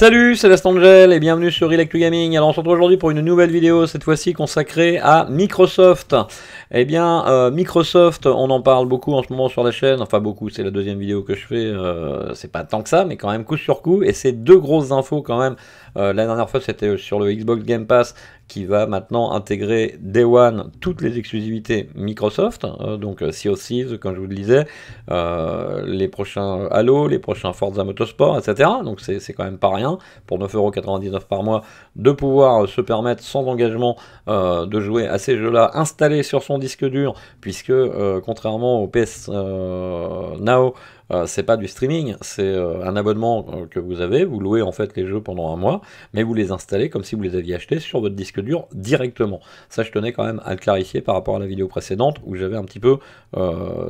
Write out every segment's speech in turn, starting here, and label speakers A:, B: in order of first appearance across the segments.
A: Salut, c'est angel et bienvenue sur Electro Gaming. Alors on se retrouve aujourd'hui pour une nouvelle vidéo, cette fois-ci consacrée à Microsoft. Eh bien, euh, Microsoft, on en parle beaucoup en ce moment sur la chaîne, enfin beaucoup, c'est la deuxième vidéo que je fais, euh, c'est pas tant que ça, mais quand même coup sur coup, et c'est deux grosses infos quand même. Euh, la dernière fois c'était sur le Xbox Game Pass, qui va maintenant intégrer Day One toutes les exclusivités Microsoft, hein, donc euh, Sea 6 comme je vous le disais, euh, les prochains Halo, les prochains Forza Motorsport, etc. Donc c'est quand même pas rien pour 9,99€ par mois de pouvoir se permettre sans engagement euh, de jouer à ces jeux-là installés sur son disque dur, puisque contrairement au PS Now, euh, c'est pas du streaming, c'est euh, un abonnement euh, que vous avez, vous louez en fait les jeux pendant un mois, mais vous les installez comme si vous les aviez achetés sur votre disque dur directement. Ça, je tenais quand même à le clarifier par rapport à la vidéo précédente où j'avais un petit peu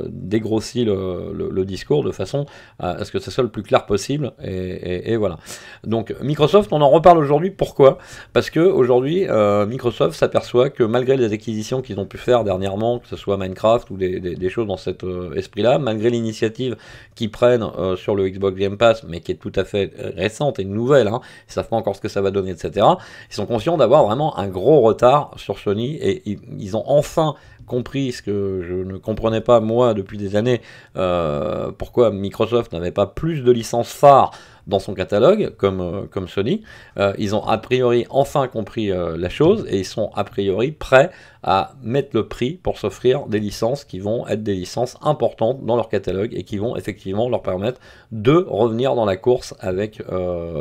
A: dégrossi le, discours de façon à ce que ce soit le plus clair possible. Et, voilà. Donc Microsoft, on en reparle aujourd'hui. Pourquoi Parce que aujourd'hui, Microsoft s'aperçoit que malgré les acquisitions qu'ils ont pu faire dernièrement, que ce soit Minecraft ou des, choses dans cet esprit-là, malgré l'initiative qui prennent euh, sur le Xbox Game Pass, mais qui est tout à fait euh, récente et nouvelle, hein, ils savent pas encore ce que ça va donner, etc. Ils sont conscients d'avoir vraiment un gros retard sur Sony et ils ont enfin compris ce que je ne comprenais pas moi depuis des années, euh, pourquoi Microsoft n'avait pas plus de licences phares dans son catalogue, comme, euh, comme Sony. Euh, ils ont a priori enfin compris la chose et ils sont a priori prêts à mettre le prix pour s'offrir des licences qui vont être des licences importantes dans leur catalogue et qui vont effectivement leur permettre de revenir dans la course avec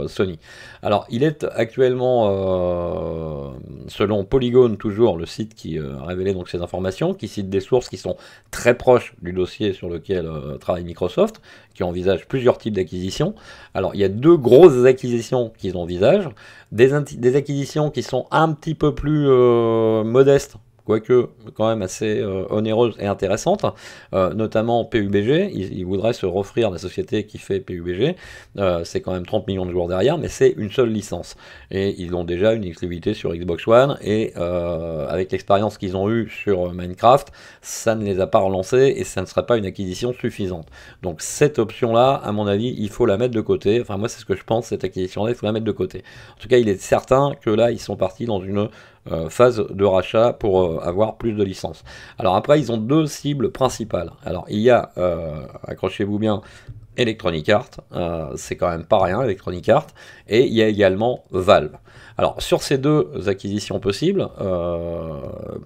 A: Sony. Alors il est actuellement, selon Polygon toujours, le site qui révélait donc ces informations, qui cite des sources qui sont très proches du dossier sur lequel euh, travaille Microsoft, qui envisagent plusieurs types d'acquisitions. Alors, il y a deux grosses acquisitions qu'ils envisagent, des, acquisitions qui sont un petit peu plus euh, modestes quoique quand même assez euh, onéreuse et intéressante, euh, notamment PUBG, ils, voudraient se refaire la société qui fait PUBG, euh, c'est quand même 30 millions de joueurs derrière, mais c'est une seule licence. Et ils ont déjà une exclusivité sur Xbox One, et avec l'expérience qu'ils ont eue sur Minecraft, ça ne les a pas relancés, et ça ne serait pas une acquisition suffisante. Donc cette option-là, à mon avis, il faut la mettre de côté. Enfin, moi, c'est ce que je pense, cette acquisition-là, il faut la mettre de côté. En tout cas, il est certain que là, ils sont partis dans une euh, phase de rachat pour euh, avoir plus de licences. Alors après, ils ont deux cibles principales. Alors il y a, euh, accrochez-vous bien, Electronic Arts, c'est quand même pas rien, Electronic Arts, et il y a également Valve. Alors sur ces deux acquisitions possibles,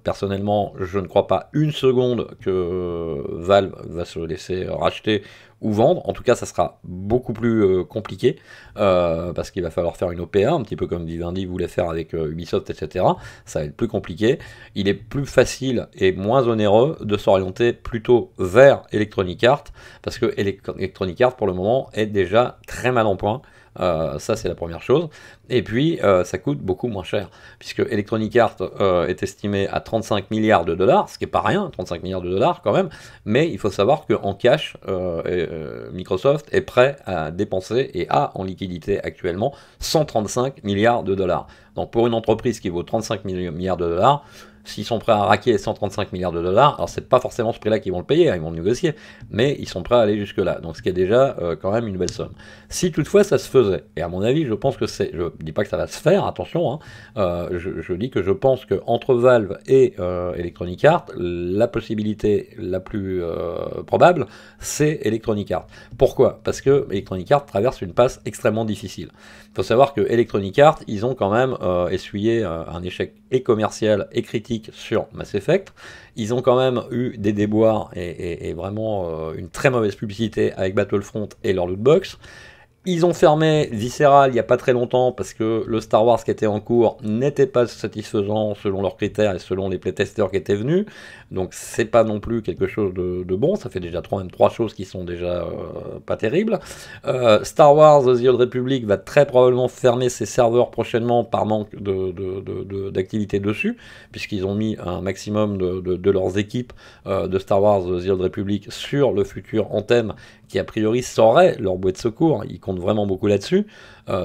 A: personnellement je ne crois pas une seconde que Valve va se laisser racheter ou vendre. En tout cas, ça sera beaucoup plus euh, compliqué euh, parce qu'il va falloir faire une OPA, un petit peu comme Disney voulait faire avec euh, Ubisoft, etc. Ça va être plus compliqué. Il est plus facile et moins onéreux de s'orienter plutôt vers Electronic Arts parce que Electronic Arts, pour le moment, est déjà très mal en point euh, ça, c'est la première chose. Et puis, euh, ça coûte beaucoup moins cher, puisque Electronic Arts euh, est estimé à 35 milliards de dollars, ce qui n'est pas rien, 35 milliards de dollars quand même, mais il faut savoir qu'en cash, Microsoft est prêt à dépenser et a en liquidité actuellement 135 milliards de dollars. Donc pour une entreprise qui vaut 35 milliards de dollars, s'ils sont prêts à raquer 135 milliards de dollars, alors c'est pas forcément ce prix-là qu'ils vont le payer, hein, ils vont négocier, mais ils sont prêts à aller jusque-là. Donc ce qui est déjà euh, quand même une belle somme. Si toutefois ça se faisait, et à mon avis, je pense que c'est, je dis pas que ça va se faire, attention, hein, euh, je, dis que je pense que entre Valve et euh, Electronic Arts, la possibilité la plus probable, c'est Electronic Arts. Pourquoi Parce que Electronic Arts traverse une passe extrêmement difficile. Il faut savoir que Electronic Arts, ils ont quand même essuyé un échec et commercial et critique sur Mass Effect. Ils ont quand même eu des déboires et, vraiment euh, une très mauvaise publicité avec Battlefront et leur lootbox. Ils ont fermé Visceral il n'y a pas très longtemps parce que le Star Wars qui était en cours n'était pas satisfaisant selon leurs critères et selon les playtesters qui étaient venus. Donc c'est pas non plus quelque chose de, bon. Ça fait déjà trois, choses qui sont déjà euh, pas terribles. Euh, Star Wars The Old Republic va très probablement fermer ses serveurs prochainement par manque d'activité de, dessus, puisqu'ils ont mis un maximum de, leurs équipes euh, de Star Wars The Old Republic sur le futur Anthem, qui a priori saurait leur boîte de secours. Ils comptent vraiment beaucoup là-dessus.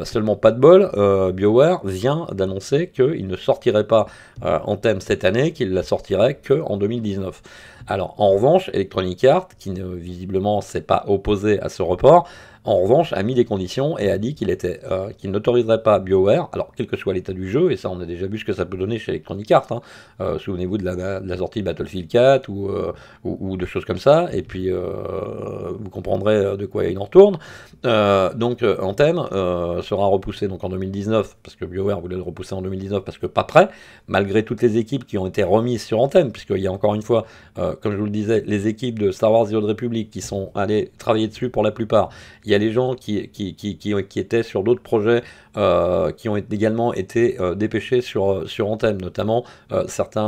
A: seulement pas de bol, BioWare vient d'annoncer qu'il ne sortirait pas Anthem cette année, qu'il la sortirait qu'en en 2020. 2019. Alors en revanche, Electronic Arts, qui ne, visiblement s'est pas opposé à ce report, en revanche a mis des conditions et a dit qu'il était euh, qu'il n'autoriserait pas BioWare, alors quel que soit l'état du jeu, et ça on a déjà vu ce que ça peut donner chez Electronic Arts, hein. euh, souvenez-vous de la, sortie Battlefield 4 euh, ou, ou, de choses comme ça, et puis vous comprendrez de quoi il en retourne. donc Anthem sera repoussé donc en 2019, parce que BioWare voulait le repousser en 2019 parce que pas prêt, malgré toutes les équipes qui ont été remises sur Anthem, puisqu'il y a encore une fois comme je vous le disais, les équipes de Star Wars The Old Republic qui sont allées travailler dessus pour la plupart. Il y a les gens qui, qui, qui, qui, étaient sur d'autres projets euh, qui ont également été euh, dépêchés sur, euh, sur Anthem, notamment certains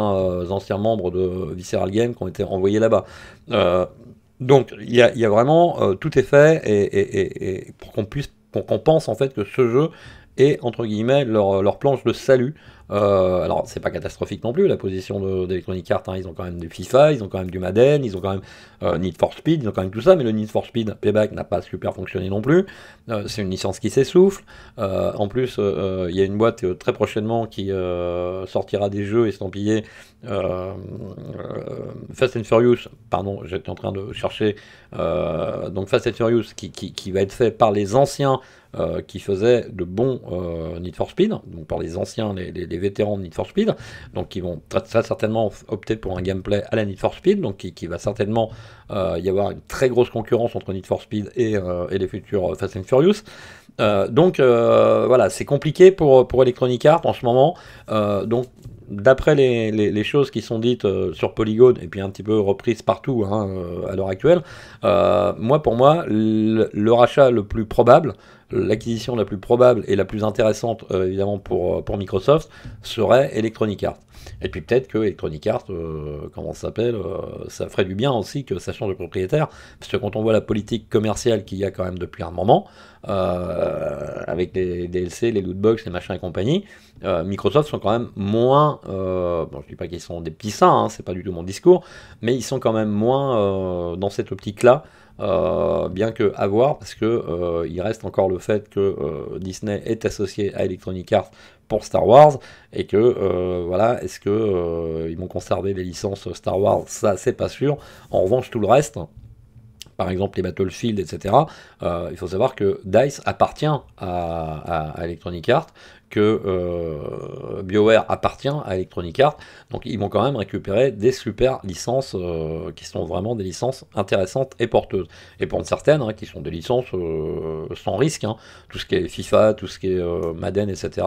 A: anciens membres de Visceral Games qui ont été renvoyés là-bas. donc il y a, y a, vraiment tout est fait et, pour qu'on puisse qu'on pense en fait que ce jeu est entre guillemets leur, leur planche de salut euh, alors, c'est pas catastrophique non plus, la position d'Electronic Arts. Hein, ils ont quand même du FIFA, ils ont quand même du Madden, ils ont quand même euh, Need for Speed, ils ont quand même tout ça, mais le Need for Speed Payback n'a pas super fonctionné non plus. Euh, c'est une licence qui s'essouffle. en plus, il y a une boîte très prochainement qui sortira des jeux estampillés Fast and Furious. Pardon, j'étais en train de chercher. donc, Fast and Furious qui, qui, va être fait par les anciens. qui faisaient de bons Need for Speed, donc par les anciens, les vétérans de Need for Speed, donc ils vont très, certainement opter pour un gameplay à la Need for Speed, donc qui, va certainement euh, y avoir une très grosse concurrence entre Need for Speed et, euh, et les futurs euh, Fast and Furious. donc voilà, c'est compliqué pour, pour Electronic Arts en ce moment. donc d'après les, choses qui sont dites euh, sur Polygone et puis un petit peu reprises partout hein, euh, à l'heure actuelle, euh, moi, pour moi, le, rachat le plus probable, l'acquisition la plus probable et la plus intéressante, évidemment, pour, Microsoft, serait Electronic Arts. Et puis peut-être que Electronic Arts, comment ça s'appelle, ça ferait du bien aussi que ça change de propriétaire, parce que quand on voit la politique commerciale qu'il y a quand même depuis un moment, avec les DLC, les lootbox, les machins et compagnie, euh, Microsoft sont quand même moins, euh, bon je dis pas qu'ils sont des petits saints, hein, c'est pas du tout mon discours, mais ils sont quand même moins euh, dans cette optique-là, bien que à voir, parce que il reste encore le fait que Disney est associé à Electronic Arts pour Star Wars et que voilà est-ce que ils vont conserver les licences Star Wars ça c'est pas sûr en revanche tout le reste par exemple les Battlefield, etc. Euh, il faut savoir que DICE appartient à, Electronic Arts, que euh, BioWare appartient à Electronic Arts. Donc ils vont quand même récupérer des super licences euh, qui sont vraiment des licences intéressantes et porteuses. Et pour certaines, hein, qui sont des licences sans risque, hein. tout ce qui est FIFA, tout ce qui est Madden, etc.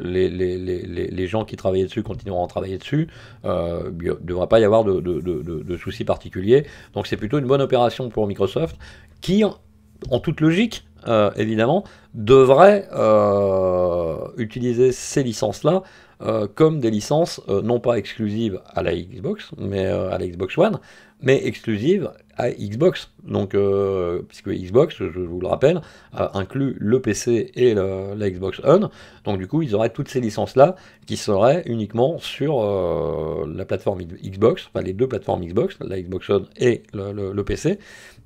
A: Les, gens qui travaillaient dessus continueront à travailler dessus. il ne devrait pas y avoir de soucis particuliers. Donc c'est plutôt une bonne opération pour Microsoft, qui, en toute logique, euh, évidemment, devrait euh, utiliser ces licences-là euh, comme des licences non pas exclusives à la Xbox, mais à la Xbox One, mais exclusive à Xbox. Donc, euh, puisque Xbox, je vous le rappelle, inclut le PC et la Xbox One. Donc, du coup, ils auraient toutes ces licences-là qui seraient uniquement sur euh, la plateforme Xbox, enfin les deux plateformes Xbox, la Xbox One et le, PC.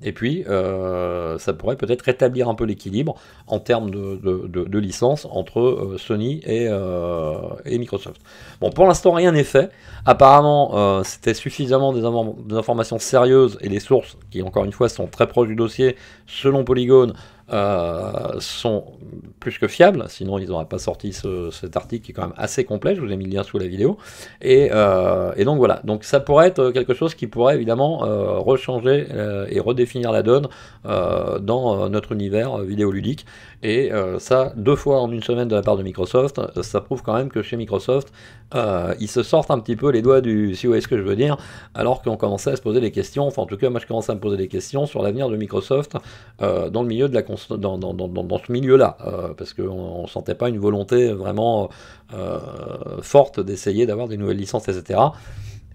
A: Et puis, euh, ça pourrait peut-être rétablir un peu l'équilibre en termes de, de, licences entre Sony et, Microsoft. Bon, pour l'instant, rien n'est fait. Apparemment, c'était suffisamment des informations sérieuse et les sources qui, encore une fois, sont très proches du dossier, selon Polygone, euh, sont plus que fiables, sinon ils n'auraient pas sorti cet article qui est quand même assez complet, je vous ai mis le lien sous la vidéo. Et, euh, donc voilà, donc ça pourrait être quelque chose qui pourrait évidemment euh, rechanger et redéfinir la donne dans notre univers vidéoludique. Et ça, deux fois en une semaine de la part de Microsoft, ça prouve quand même que chez Microsoft, ils se sortent un petit peu les doigts du si vous voyez ce que je veux dire, alors qu'on commençait à se poser des questions, enfin en tout cas moi je commence à me poser des questions sur l'avenir de Microsoft dans le milieu de la console dans, ce milieu-là, euh, parce qu'on ne sentait pas une volonté vraiment euh, forte d'essayer d'avoir des nouvelles licences, etc.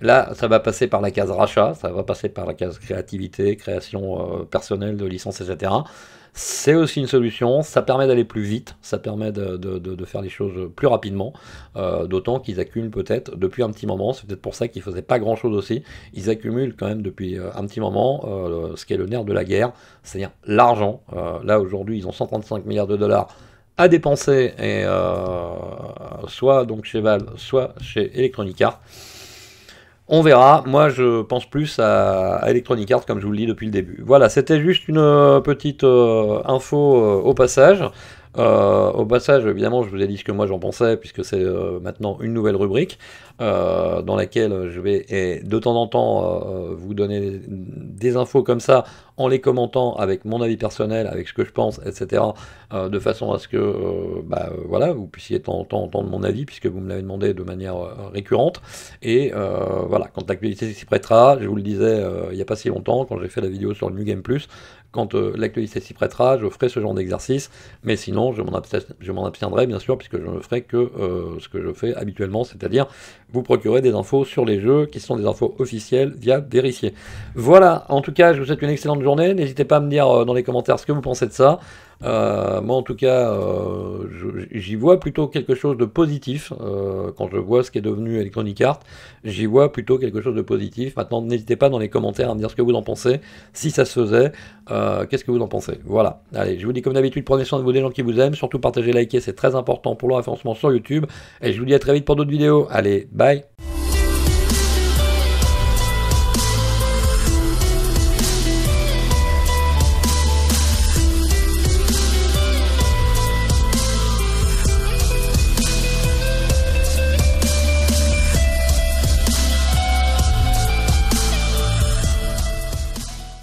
A: Là, ça va passer par la case rachat, ça va passer par la case créativité, création euh, personnelle de licences, etc c'est aussi une solution. Ça permet d'aller plus vite, ça permet de, faire les choses plus rapidement, euh, d'autant qu'ils accumulent peut-être depuis un petit moment. C'est peut-être pour ça qu'ils faisaient pas grand-chose aussi. Ils accumulent quand même depuis euh, un petit moment euh, ce qui est le nerf de la guerre, c'est-à-dire l'argent. là aujourd'hui, ils ont 135 milliards de dollars à dépenser, et, soit donc chez Valve, soit chez Electronic Arts. On verra. Moi, je pense plus à Electronic Arts, comme je vous le dis depuis le début. Voilà, c'était juste une euh, petite euh, info euh, au passage. Euh, au passage, évidemment, je vous ai dit ce que moi j'en pensais, puisque c'est euh, maintenant une nouvelle rubrique euh, dans laquelle je vais de temps en temps vous donner des infos comme ça en les commentant avec mon avis personnel, avec ce que je pense, etc. de façon à ce que bah, voilà, vous puissiez entendre mon avis, puisque vous me l'avez demandé de manière récurrente. Et voilà, quand l'actualité s'y prêtera, je vous le disais il n'y a pas si longtemps, quand j'ai fait la vidéo sur le New Game Plus, quand euh, l'actualité s'y prêtera, je ferai ce genre d'exercice, mais sinon, je m'en abstiendrai, bien sûr, puisque je ne ferai que euh, ce que je fais habituellement, c'est-à-dire vous procurer des infos sur les jeux qui sont des infos officielles via Vérifier. Voilà, en tout cas, je vous souhaite une excellente journée. N'hésitez pas à me dire euh, dans les commentaires ce que vous pensez de ça. Euh, moi, en tout cas, euh, j'y vois plutôt quelque chose de positif. Euh, quand je vois ce qui est devenu Electronic Arts, j'y vois plutôt quelque chose de positif. Maintenant, n'hésitez pas dans les commentaires à me dire ce que vous en pensez. Si ça se faisait, qu'est-ce que vous en pensez Voilà. Allez, je vous dis comme d'habitude, prenez soin de vous, des gens qui vous aiment. Surtout, partagez, likez, c'est très important pour le référencement sur YouTube. Et je vous dis à très vite pour d'autres vidéos. Allez, bye